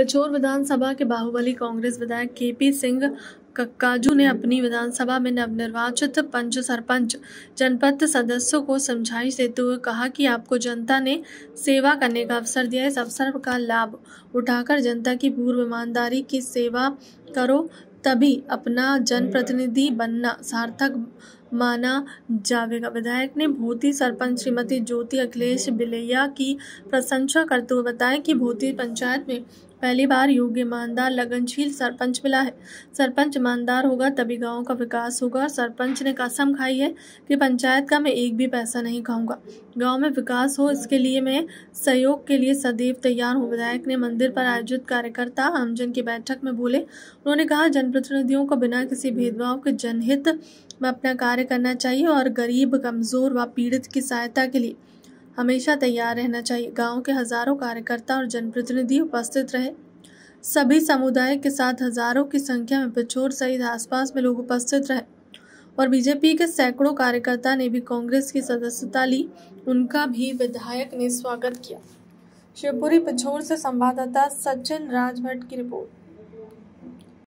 पिछोर विधानसभा के बाहुबली कांग्रेस विधायक केपी सिंह कक्काजू ने अपनी विधानसभा में नवनिर्वाचित पंच सरपंच जनपद सदस्यों को समझाइश देते हुए कहा कि आपको जनता ने सेवा करने का अवसर दिया इस अवसर का लाभ उठाकर जनता की पूर्व ईमानदारी की सेवा करो तभी अपना जनप्रतिनिधि बनना सार्थक माना जाएगा विधायक ने भोती सरपंच श्रीमती ज्योति अखिलेश बिलैया की प्रशंसा करते हुए बताया कि भूती पंचायत में पहली बार योग्य ईमानदार लगनशील सरपंच मिला है सरपंच ईमानदार होगा तभी गांव का विकास होगा सरपंच ने कसम खाई है कि पंचायत का मैं एक भी पैसा नहीं खाऊंगा गांव में विकास हो इसके लिए मैं सहयोग के लिए सदैव तैयार हूं विधायक ने मंदिर पर आयोजित कार्यकर्ता आमजन की बैठक में बोले उन्होंने कहा जनप्रतिनिधियों को बिना किसी भेदभाव के जनहित में अपना कार्य करना चाहिए और गरीब कमज़ोर व पीड़ित की सहायता के लिए हमेशा तैयार रहना चाहिए गाँव के हज़ारों कार्यकर्ता और जनप्रतिनिधि उपस्थित रहे सभी समुदाय के साथ हज़ारों की संख्या में पिछोर सहित आसपास में लोग उपस्थित रहे और बीजेपी के सैकड़ों कार्यकर्ता ने भी कांग्रेस की सदस्यता ली उनका भी विधायक ने स्वागत किया शिवपुरी पिछोर से संवाददाता सचिन राजभट्ट की रिपोर्ट